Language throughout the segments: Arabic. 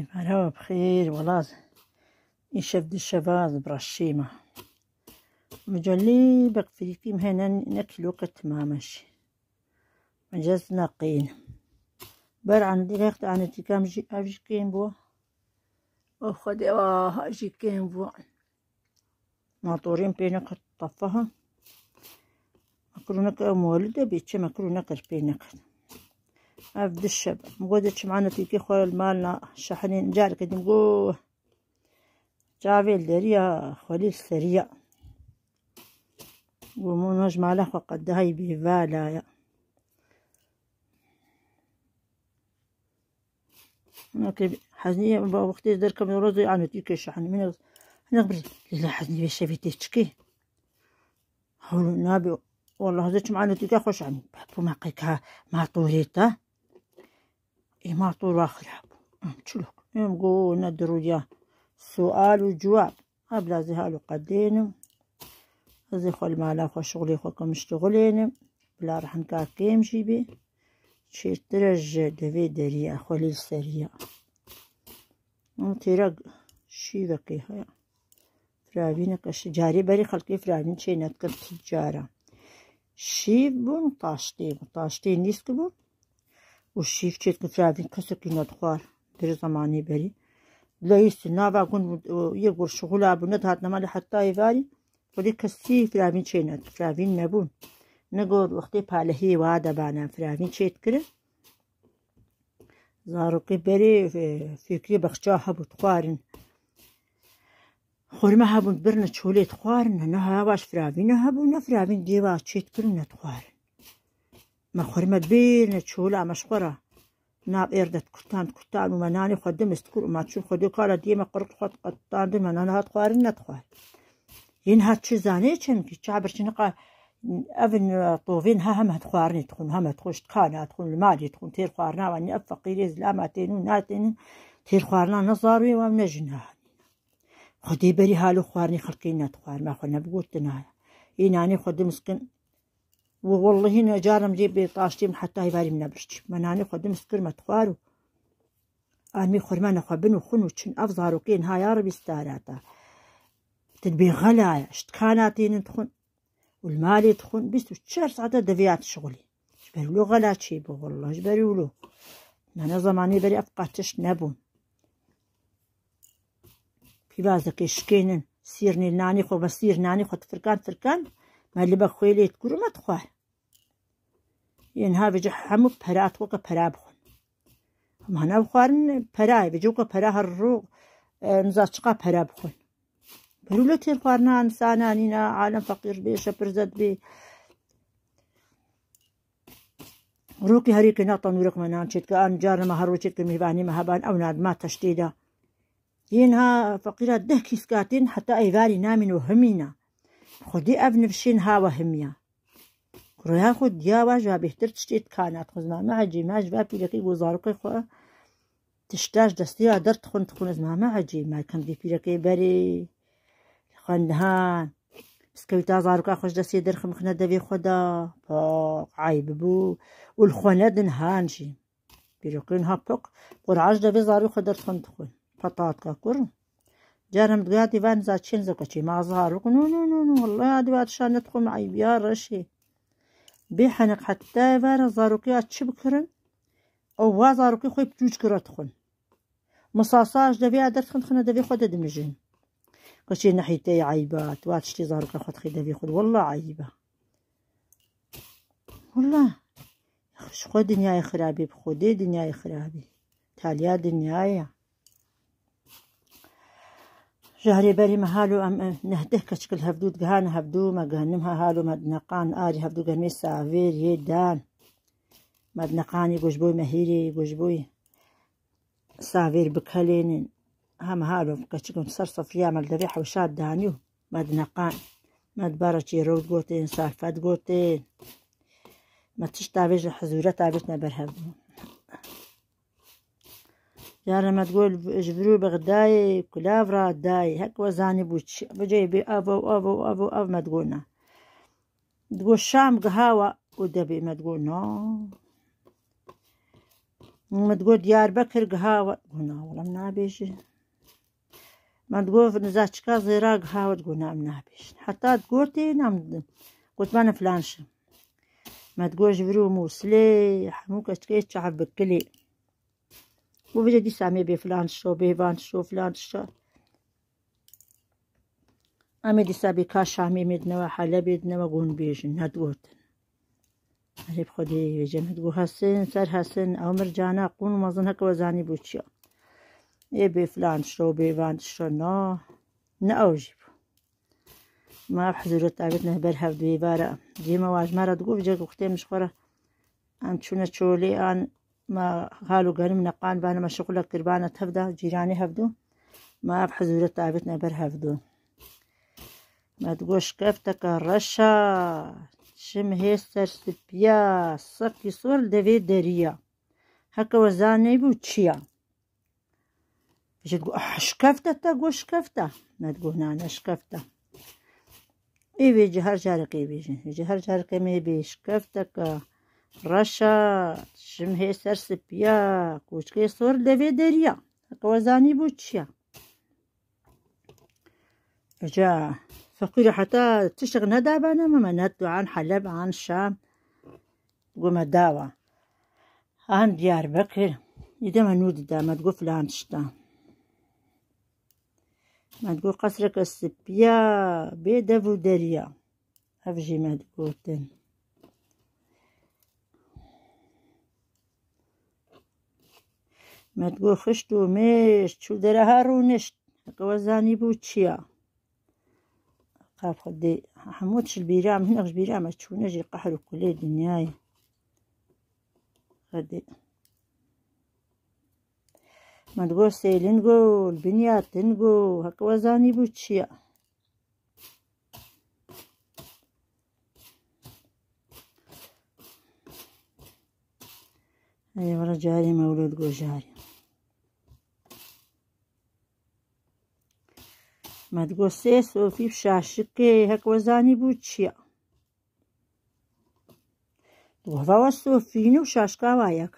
إمهلا بخير ولاد يشد الشباب برشيمة مجلي بقفيكم هنا نكلو قتمامش مجاز بار بر عن ديريخت عن كام جي أفجي كين بو أخدي آه جي كين بو ماطورين بينا قد طفها مكرونة مولدة بيتش مكرونة قربينا قد عبد بالشب مقودتش معنا تيكي خويا مالنا شحنين جارك دي مقوه جافي الدريا خولي السريع ومو نجمع له قد هاي بيفالا يا نكب حزنية وقت درك يعني من رزق عنو تيكي شحن من قبل لا حزني بيش في تشكي هو نابي والله هذا معنا تيكي خوش عني بحبو ما قيكها مع طوريتا يماطوا الخلاب متشلوك يمقو ندرو يا سؤال وجواب قبل زي هالو قدين زي خل مالا خو شغلي خوكم مشتغلين بلا راح شي بي شي ترج دفي دريا خولي سريا تيرق شي بقي هيا فراوين قش جاري بري خلقي فراوين شي نتكب تجارة شي بون طاشتي طاشتي بون وشيف جيت مترابين كسر كينا دخوار در زماني بري ليس نابا كون يقول شغلا بنت هات نمالي حتى يفاري ولي كسي فرابين شينا فرابين نبون نقول وقتي بالهي وادا بانا فرابين شيت كره زاروقي بري فكري بخشاها بتخوارن خورما هبون برنا چولي تخوارن نها واش فرابين هبون فرابين ديوا شيت كرنا تخوارن من خورمت بين تشولا مشقرة ناب إردت كتان كتان ومناني خد مستكور ما چون خودی کار دیم قرق خود قطان دي منان هات خوار ندخل ين هات چی زنی چن کی چه چن نقا أبن طوفین ها هم هتخوارني تخون هم هتخوش نه تخون المالي تخون تير خوارنا تیر خوار نه نظاری و من جنها خودی بری حالو خوار نی خوارني نت خوار ما خلنا بقول تنايا إناني خد کن والله هنا جارم جيب بطاشتيم حتى هيباري من برش مناني خد مسكر متخوارو آمي خرمان خو بنو خنو تشن أفزارو كين ها يا ربي استاراتا غلايا شتكاناتين والمالي تخن بيستو تشار ساعتا دفيات شغلي شبرولو غلا تشيبو والله شبرولو أنا زماني بري أفقاتش نبون في بازقي شكينن سيرني ناني خو بسير ناني خو تفركان تفركان مالی بە خۆی لێت گورمەت خوار ینها بەجە هەموو پەراتوەکە پەرا بخۆن ئەمانە بخواردن پەرای بەجوکە پەرا هەر ڕوو نزا چقا پەرا بخۆن بەرو لە تێر خواردنان سانانینە عالم فەقیر بێشە پرزت بێ ڕووکی هەریکە ناتان نورەکمەنان چێت کە ئەن جارمە هەڕۆچێت کە میوانیمە هەبان ئەو نادما تەشتێدا ینها فەقیرات ده کیسکاتین حتا ئەیواری نامین و هەمینە خودی ئەف نفشین هاوە همیە کوڕیا خود دیاواژ وا بهتر تشتێت کانات خزمامە عجیماش با پیرەکەی بۆ زارکەی خۆ تشتاش دەستیا دەرت خوند خونە زمامە عجی ماکەندی پیرەکەی بەری خوندهان پسکەوی تا زارکە خۆش دەستی دەرخمخنە دەبێ خۆدا عیب بوو ولخۆنەدن هاانشی پیرەکەن هەپق قڕعاش دەبێ زار خۆ دەرخند خوند پەتاتکە کوڕ جار هم دقات زا زاد شين زكوتشي مع ظهر نو نو نو نو والله هادي بعد شان ندخل معي بيا رشي بيحنق حتى يبان زاروكي هاتشي بكرن او وا زاروكي خوي بجوج كرة تخن مصاصاش دبي عدت خن خن دبي خود دمجن كشي ناحيتي عيبات واتشتي زاروكي خود خي دبي خود والله عيبة والله شخو دنياي خرابي بخودي دنياي خرابي تاليا دنياي جهري بري ما هالو ام نهده كشكل هفدو جهان هفدو ما غنمها هالو مدنقان آج هفدو غنمي سافير يدان مدنقاني گوشبوي مهيري گوشبوي سافير بكلين هم هالو كشكل صرصف يعمل دريح وشاد دانيو مدنقان مدبارتي رود قوتين صافات قوتين ما تشتابش حزورة تابشنا برهبو يعني ما تقول اجبروه بغداي كلافرا داي هك وزاني بوش بجي بي أبو أبو أبو أبو ما تقولنا تقول الشام قهاوة ودبي ما تقول نو ما تقول ديار بكر قهاوة تقول نو منا منابيش ما تقول في نزاتشكا زيرا قهاوة تقول منا منابيش حتى تقول تي نعم قلت ما أنا فلانش ما تقول جبرو موسلي حموك اشتكيت شعب بكلي گوجه دیسم به فلان شو به شو فلان شو ئەمە دیسا شامی و گون بێژن نەدوتن هەرێ خۆدی وێژەمت سر قون مەزن هەکەوە وزاني بوو چیە ئێ بێ فلان شۆ بێوان شۆنا نه ما بر وقتی چونه چولی آن ما قالوا قرمنا قان بانا ما شغلك قربانة هفدا جيراني هفدو ما بحزورة تعبتنا بر هفدو ما تقولش كفتك رشا شم هيستر سبيا صكي صور دفي دريا هكا وزاني بو تشيا باش تقول اه شكفتة تقول شكفتة ما تقول هنا شكفتة ايوي جهر جارك ايوي جهر جارك ايوي شكفتك رشاد شم هيسر سبيا كوش كي صور لفي دريا قوزاني بوتشيا جا فقيرة حتى تشغ ندابة أنا ما ندت عن حلب عن شام قوم داوا عن ديار بكر إذا ما نود دا ما تقول فلان شتا ما تقول قصرك السبيا بيدا فو دريا أفجي ما تقول مدگو خشت و دره مێش چوو دەرەها بو چیا بوو چییە؟ قافدێ هەموو چل بیرام از بیرامە چوونەژی قحر و کلی دنیای مەدگۆ سێلن گۆل بنیاتن گۆ هەکەوەزانی بوو چییە؟ ئەێ وەرە جاری گو جاری ما تقول سي صوفي بشاشكي هاك وزاني بوتشيا وهذا نو وشاشكا واياك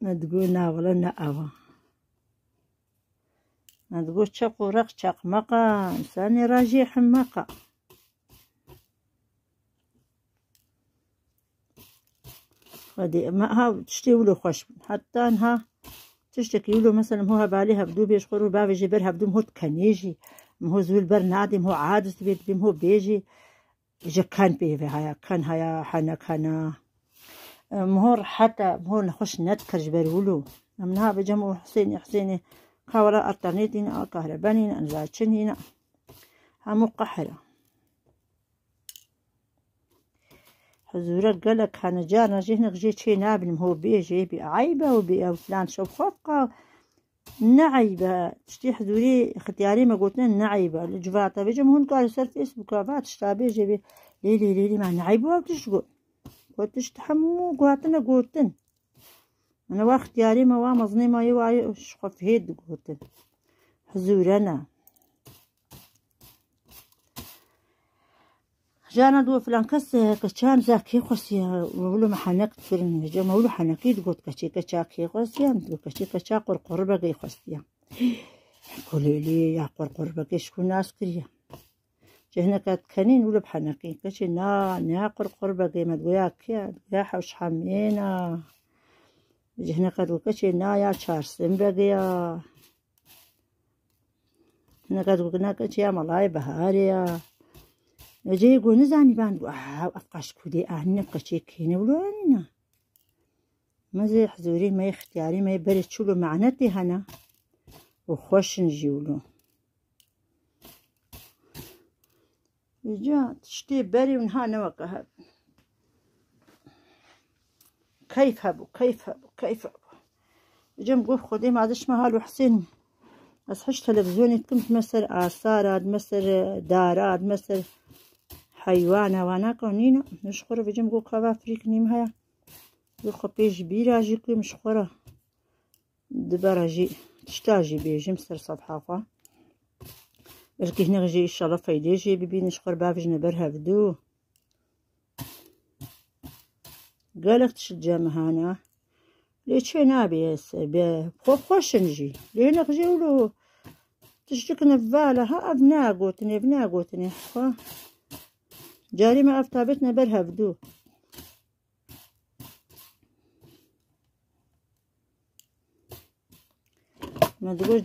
ما تقول ناولا ناوا ما تقول تشاق ورق تشاق مقا انسان راجي حماقا غادي ماها تشتي ولو خوش حتى نها تشتكي له مثلا مهو هبالي هبدو بيش خورو بافي جبر هبدو مهو تكنيجي مهو زول برنادي مهو عادس بيت مهو بيجي جا كان بيه في هيا كان هيا حنا كان مهور حتى مهو نخش نتكر جبر ولو منها بجمو حسيني حسيني كاورا او كهربانين انزاتشنين همو قحره زورا قالك لك انا جار هنا جيت شي نابل مهو بيجي بعيبه وبي فلان شوف خفقة نعيبه تشتي حزوري ختياري ما قلت نعيبه الجفاطه بيجي مهون قال سير فيسبوك فات شتا بيجي بي لي لي لي, لي ما نعيبه قلت شكو قلت شتحمو قاتنا قلتن انا واختياري ما وامزني ما يوعي شخف هيد قلتن حزورانا جانا دو فلان کس کچان زاکی خوسی مولو محنک فرن جا مولو حنکی دگوت کچی کچاکی خوسیم دو کچی کچا قرقر بگی خوسیم کلیلی یا قرقر بگیش کو ناس کریم جهنك كانين ولا بحناكين كاشي نا نا قرقر باقي ما دويا كيا دويا حوش حمينا جهنك دو كاشي نا يا شارسن باقيا نا كدو كنا كاشي يا ملاي بهاريا جي يقول نزاني بان واو آه، أفقاش كودي أهني أفقاشي كيني ولو أنا زي حزوري ما يختاري ما يبرد شلو معناتي هنا وخوش نجيولو يجا تشتي بري ونها نوك هاد كيف هبو كيف هبو كيف هبو يجا مقوف خودي ما عادش مهال وحسين أصحش تلفزيوني تكمت مسر آثارات مسر دارات مسر حيوانة وانا قنينة نشخر في جمقو قبا فريك نيمها يخو بيج بيرا جيكو مشخورة دبارة جي تشتاجي بيجي سر صفحة خوا بركي هنا غجي إن شاء الله فايدة جي بيبي نشخر بافج نبرها بدو قالك تشجع مهانا ليش هنا بيس بي خوش نجي لين غجي ولو تشتكنا بفالها أبنا قوتني أبنا قوتني خوا جاري ما افتابتنا برها بدو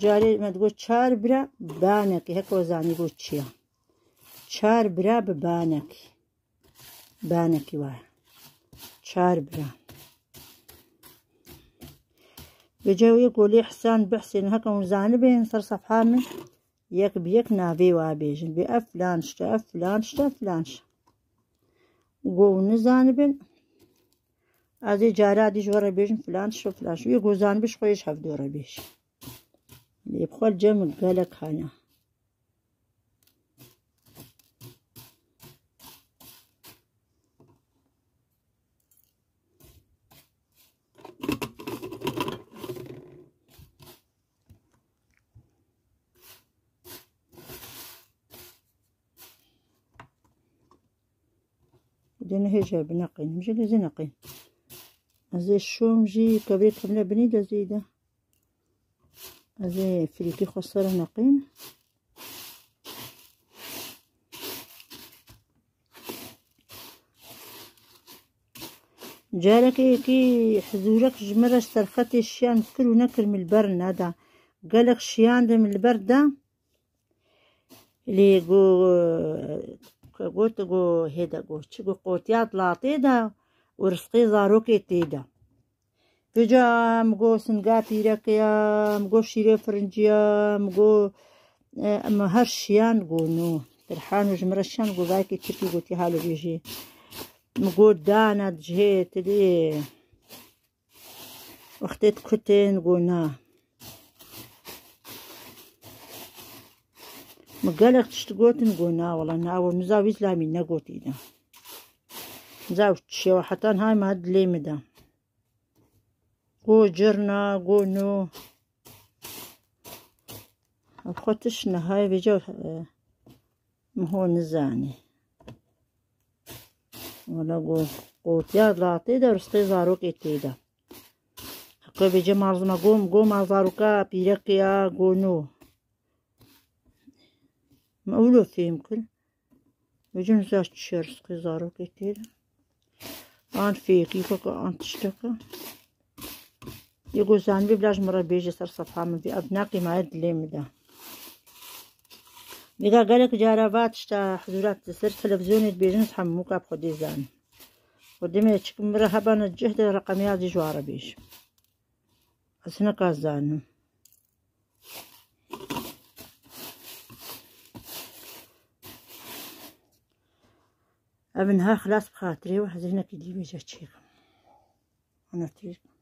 جاري ما تقول شار برا بانك هيك وزانی گوش چیه شار برا ببانك بانك بانکی شار چار برا بجو يقول حسان بحسن هكا وزاني بين صر صفحة من يك بيك نافي وابيجن بأفلانش تأفلانش تأفلانش گو بین از جارا دی جورا بیشن فلان شو فلان شو یه گو بیش خویش هفت را بیش بخوال جمع گلک هانه هجا بنقين مجي لزي نقين ازي الشوم جي كبريت قبل بنيدة زيدة ازي فليكي خسارة نقين جالك إيه كي حذورك جمرة صرختي الشيان فكر ناكل من البرن هذا قالك الشيان ده من البرد ده لي Argotigo hedago çigo qotiyat latê da û risqê zarokê tê da. Veca me go singa pîrekeya, me go şîrê firinciya, me go me her şiyan go nû. Dirhan û ji me re şiyan go gayekê Tirkî gotî halê bêjê. Me go dana cihê tirê. Wextê tu kutên go na. گەلێک تشت گوتن گۆ ناوەڵە ناوە نزا ویسلامی نەگۆتیدا زاو شێوە حەتان هایما لێ مدا گۆ جرنا گۆ نۆ خۆ تشنە های بێجە مهۆ نزانێ وەلا گۆ قوتیا ڵاتێ دەرستەی زارۆکێ تێدا حقە بێجە مازمە گۆم گۆ مازارروکە پیرەقیا گۆ نۆ مولوث يمكن وجن زاش تشيرس قزارو كتير عن فيك يكوكا عن تشتكا يقول زان بلاج مرة بيجي صار صفحة من في أبناقي مع الليم ده لقا قالك جاربات شتا حضورات سر تلفزيوني بيجن حموكا بخدي زان قدمي تشكم مرهبا الجهد رقميات جوارا بيش أسنقا زانو ابنها خلاص بخاطري وحزينه هنا كيدير ميزات شيخ انا تيجي